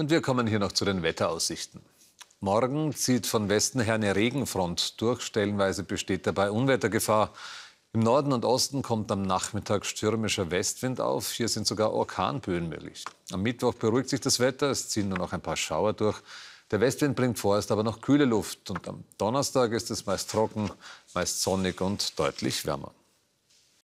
Und wir kommen hier noch zu den Wetteraussichten. Morgen zieht von Westen her eine Regenfront durch. Stellenweise besteht dabei Unwettergefahr. Im Norden und Osten kommt am Nachmittag stürmischer Westwind auf. Hier sind sogar Orkanböen möglich. Am Mittwoch beruhigt sich das Wetter. Es ziehen nur noch ein paar Schauer durch. Der Westwind bringt vorerst aber noch kühle Luft. Und am Donnerstag ist es meist trocken, meist sonnig und deutlich wärmer.